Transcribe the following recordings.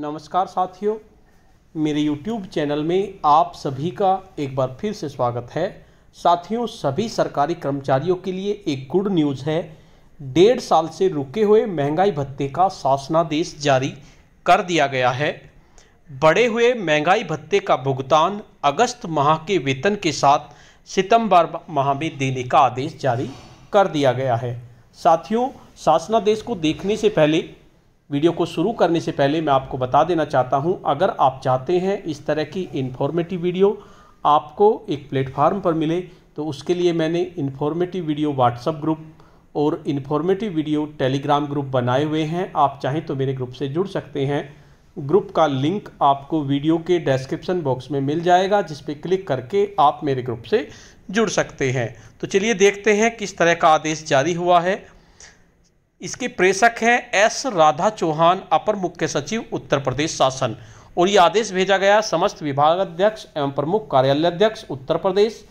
नमस्कार साथियों मेरे YouTube चैनल में आप सभी का एक बार फिर से स्वागत है साथियों सभी सरकारी कर्मचारियों के लिए एक गुड न्यूज़ है डेढ़ साल से रुके हुए महंगाई भत्ते का शासनादेश जारी कर दिया गया है बढ़े हुए महंगाई भत्ते का भुगतान अगस्त माह के वेतन के साथ सितंबर माह में देने का आदेश जारी कर दिया गया है साथियों शासनादेश को देखने से पहले वीडियो को शुरू करने से पहले मैं आपको बता देना चाहता हूं अगर आप चाहते हैं इस तरह की इन्फॉर्मेटिव वीडियो आपको एक प्लेटफार्म पर मिले तो उसके लिए मैंने इन्फॉर्मेटिव वीडियो व्हाट्सअप ग्रुप और इन्फॉर्मेटिव वीडियो टेलीग्राम ग्रुप बनाए हुए हैं आप चाहें तो मेरे ग्रुप से जुड़ सकते हैं ग्रुप का लिंक आपको वीडियो के डिस्क्रिप्शन बॉक्स में मिल जाएगा जिस पर क्लिक करके आप मेरे ग्रुप से जुड़ सकते हैं तो चलिए देखते हैं किस तरह का आदेश जारी हुआ है इसके प्रेषक हैं एस राधा चौहान अपर मुख्य सचिव उत्तर प्रदेश शासन और ये आदेश भेजा गया समस्त विभागाध्यक्ष एवं प्रमुख कार्यालय अध्यक्ष उत्तर प्रदेश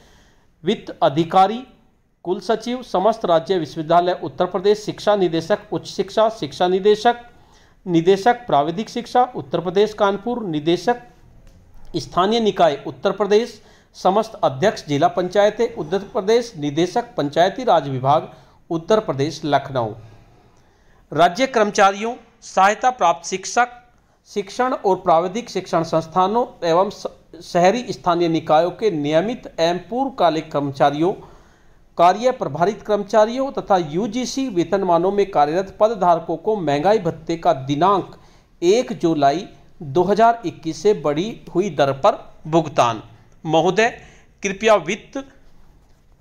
वित्त अधिकारी कुल सचिव समस्त राज्य विश्वविद्यालय उत्तर प्रदेश शिक्षा निदेशक उच्च शिक्षा शिक्षा निदेशक निदेशक प्राविधिक शिक्षा उत्तर प्रदेश कानपुर निदेशक स्थानीय निकाय उत्तर प्रदेश समस्त अध्यक्ष जिला पंचायतें उत्तर प्रदेश निदेशक पंचायती राज विभाग उत्तर प्रदेश लखनऊ राज्य कर्मचारियों सहायता प्राप्त शिक्षक शिक्षण और प्राविधिक शिक्षण संस्थानों एवं शहरी स्थानीय निकायों के नियमित एवं पूर्वकालिक कर्मचारियों कार्य प्रभारित कर्मचारियों तथा यूजीसी वेतनमानों में कार्यरत पदधारकों को महंगाई भत्ते का दिनांक 1 जुलाई 2021 से बढ़ी हुई दर पर भुगतान महोदय कृपया वित्त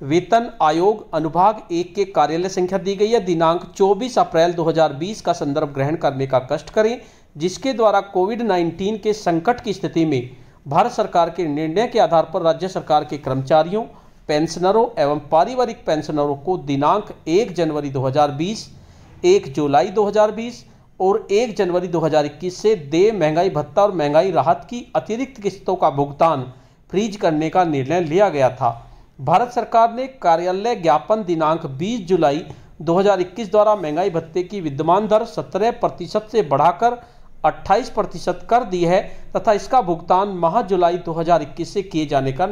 वेतन आयोग अनुभाग एक के कार्यालय संख्या दी गई है दिनांक 24 अप्रैल 2020 का संदर्भ ग्रहण करने का कष्ट करें जिसके द्वारा कोविड 19 के संकट की स्थिति में भारत सरकार के निर्णय के आधार पर राज्य सरकार के कर्मचारियों पेंशनरों एवं पारिवारिक पेंशनरों को दिनांक 1 जनवरी 2020, 1 जुलाई 2020 और 1 जनवरी 2021 से देय महंगाई भत्ता और महंगाई राहत की अतिरिक्त किस्तों का भुगतान फ्रीज करने का निर्णय लिया गया था भारत सरकार ने कार्यालय ज्ञापन दिनांक 20 जुलाई 2021 द्वारा महंगाई भत्ते की विद्यमान दर 17 प्रतिशत से बढ़ाकर 28 प्रतिशत कर दी है तथा इसका भुगतान माह जुलाई 2021 से किए जाने का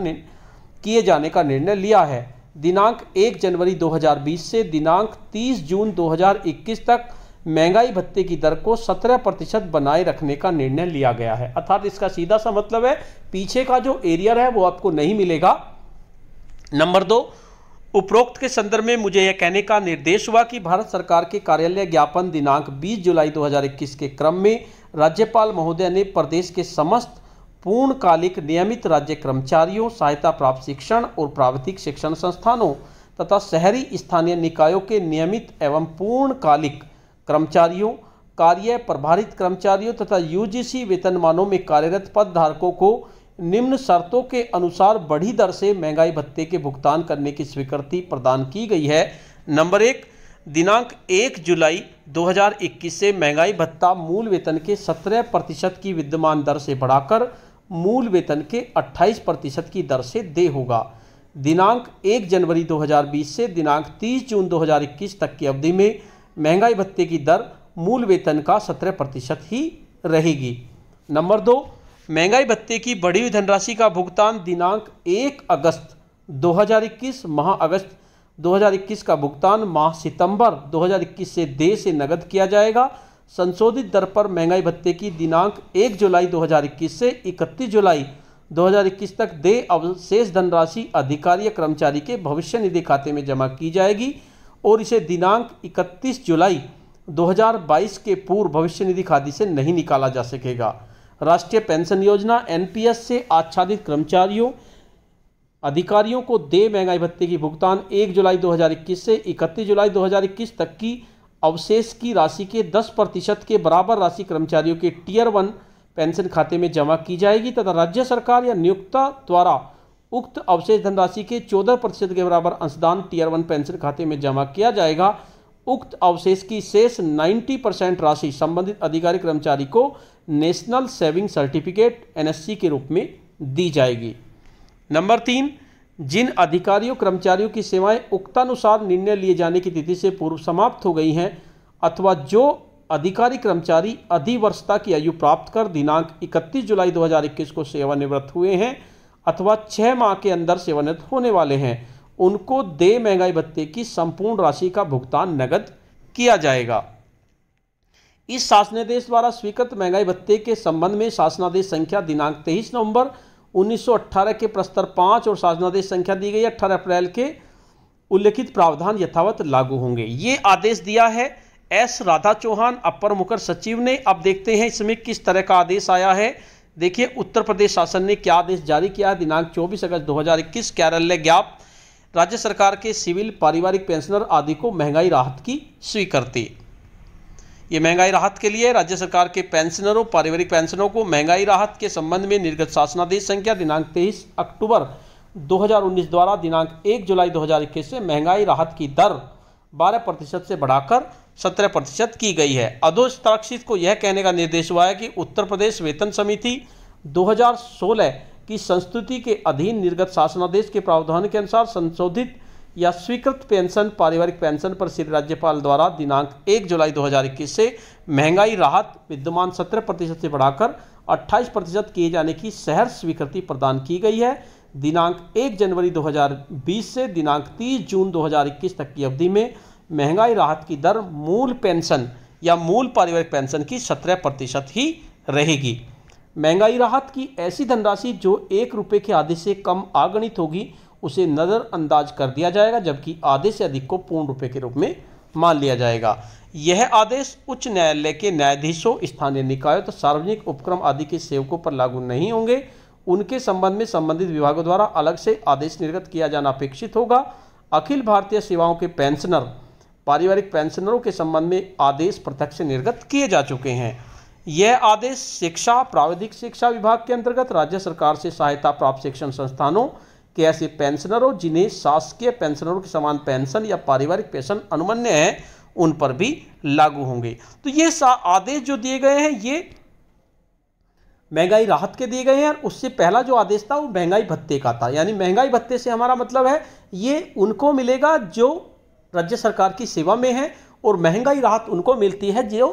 किए जाने का निर्णय लिया है दिनांक 1 जनवरी 2020 से दिनांक 30 जून 2021 तक महंगाई भत्ते की दर को 17 प्रतिशत बनाए रखने का निर्णय लिया गया है अर्थात इसका सीधा सा मतलब है पीछे का जो एरियर है वो आपको नहीं मिलेगा नंबर दो उपरोक्त के संदर्भ में मुझे यह कहने का निर्देश हुआ कि भारत सरकार के कार्यालय ज्ञापन दिनांक 20 जुलाई 2021 के क्रम में राज्यपाल महोदय ने प्रदेश के समस्त पूर्णकालिक नियमित राज्य कर्मचारियों सहायता प्राप्त शिक्षण और प्रावधिक शिक्षण संस्थानों तथा शहरी स्थानीय निकायों के नियमित एवं पूर्णकालिक कर्मचारियों कार्य प्रभारित कर्मचारियों तथा यूजीसी वेतनमानों में कार्यरत पद धारकों को निम्न शर्तों के अनुसार बढ़ी दर से महंगाई भत्ते के भुगतान करने की स्वीकृति प्रदान की गई है नंबर एक दिनांक एक जुलाई 2021 से महंगाई भत्ता मूल वेतन के 17 प्रतिशत की विद्यमान दर से बढ़ाकर मूल वेतन के 28 प्रतिशत की दर से दे होगा दिनांक 1 जनवरी 2020 से दिनांक 30 जून 2021 तक की अवधि में महंगाई भत्ते की दर मूल वेतन का 17 प्रतिशत ही रहेगी नंबर दो महंगाई भत्ते की बढ़ी हुई धनराशि का भुगतान दिनांक एक अगस्त 2021 माह अगस्त 2021 का भुगतान माह सितंबर 2021 से दे से नगद किया जाएगा संशोधित दर पर महंगाई भत्ते की दिनांक 1 जुलाई 2021 से 31 जुलाई 2021 तक दे अवशेष धनराशि अधिकारी या कर्मचारी के भविष्य निधि खाते में जमा की जाएगी और इसे दिनांक 31 जुलाई 2022 के पूर्व भविष्य निधि खाते से नहीं निकाला जा सकेगा राष्ट्रीय पेंशन योजना एनपीएस से आच्छादित कर्मचारियों अधिकारियों को दे महंगाई भत्ते की भुगतान 1 जुलाई 2021 से 31 जुलाई 2021 तक की अवशेष की राशि के 10 प्रतिशत के बराबर राशि कर्मचारियों के टीयर वन पेंशन खाते में जमा की जाएगी तथा राज्य सरकार या नियुक्ता द्वारा उक्त अवशेष धनराशि के 14 प्रतिशत के बराबर अंशदान टीयर वन पेंशन खाते में जमा किया जाएगा उक्त अवशेष की शेष 90 परसेंट राशि संबंधित अधिकारी कर्मचारी को नेशनल सेविंग सर्टिफिकेट एनएससी के रूप में दी जाएगी नंबर तीन जिन अधिकारियों कर्मचारियों की सेवाएं उक्तानुसार निर्णय लिए जाने की तिथि से पूर्व समाप्त हो गई हैं अथवा जो अधिकारी कर्मचारी अधिवर्षता की आयु प्राप्त कर दिनांक 31 जुलाई 2021 को सेवानिवृत्त हुए हैं अथवा छः माह के अंदर सेवानिवृत्त होने वाले हैं उनको दे महंगाई भत्ते की संपूर्ण राशि का भुगतान नगद किया जाएगा इस शासनादेश द्वारा स्वीकृत महंगाई भत्ते के संबंध में शासनादेश संख्या दिनांक तेईस नवंबर 1918 के प्रस्तर पांच और शासनादेश संख्या दी गई अठारह अप्रैल के उल्लेखित प्रावधान यथावत लागू होंगे ये आदेश दिया है एस राधा चौहान अपर मुकर सचिव ने अब देखते हैं इसमें किस तरह का आदेश आया है देखिए उत्तर प्रदेश शासन ने क्या आदेश जारी किया है दिनांक 24 अगस्त 2021 कार्यालय ज्ञाप राज्य सरकार के सिविल पारिवारिक पेंशनर आदि को महंगाई राहत की स्वीकृति ये महंगाई राहत के लिए राज्य सरकार के पेंशनरों पारिवारिक पेंशनरों को महंगाई राहत के संबंध में निर्गत शासनादेश संख्या दिनांक तेईस अक्टूबर 2019 द्वारा दिनांक 1 जुलाई 2021 से महंगाई राहत की दर 12 प्रतिशत से बढ़ाकर 17 प्रतिशत की गई है अधोस्ताक्षित को यह कहने का निर्देश हुआ है कि उत्तर प्रदेश वेतन समिति दो कि संस्तुति के अधीन निर्गत शासनादेश के प्रावधान के अनुसार संशोधित या स्वीकृत पेंशन पारिवारिक पेंशन पर श्री राज्यपाल द्वारा दिनांक 1 जुलाई 2021 से महंगाई राहत विद्यमान 17 प्रतिशत से बढ़ाकर 28 प्रतिशत किए जाने की शहर स्वीकृति प्रदान की गई है दिनांक 1 जनवरी 2020 से दिनांक 30 जून 2021 तक की अवधि में महंगाई राहत की दर मूल पेंशन या मूल पारिवारिक पेंशन की सत्रह प्रतिशत ही रहेगी महंगाई राहत की ऐसी धनराशि जो एक रुपये के आधे से कम आगणित होगी उसे नज़रअंदाज कर दिया जाएगा जबकि आधे से अधिक को पूर्ण रुपये के रूप में मान लिया जाएगा यह आदेश उच्च न्यायालय के न्यायाधीशों स्थानीय निकायों तथा तो सार्वजनिक उपक्रम आदि के सेवकों पर लागू नहीं होंगे उनके संबंध में संबंधित विभागों द्वारा अलग से आदेश निर्गत किया जाना अपेक्षित होगा अखिल भारतीय सेवाओं के पेंशनर पारिवारिक पेंशनरों के संबंध में आदेश प्रत्यक्ष निर्गत किए जा चुके हैं यह आदेश शिक्षा प्राविधिक शिक्षा विभाग के अंतर्गत राज्य सरकार से सहायता प्राप्त शिक्षण संस्थानों के ऐसे पेंशनरों जिन्हें शासकीय पेंशनरों के समान पेंशन या पारिवारिक पेंशन अनुमन्य है उन पर भी लागू होंगे तो ये आदेश जो दिए गए हैं ये महंगाई राहत के दिए गए हैं और उससे पहला जो आदेश था वो महंगाई भत्ते का था यानी महंगाई भत्ते से हमारा मतलब है ये उनको मिलेगा जो राज्य सरकार की सेवा में है और महंगाई राहत उनको मिलती है जो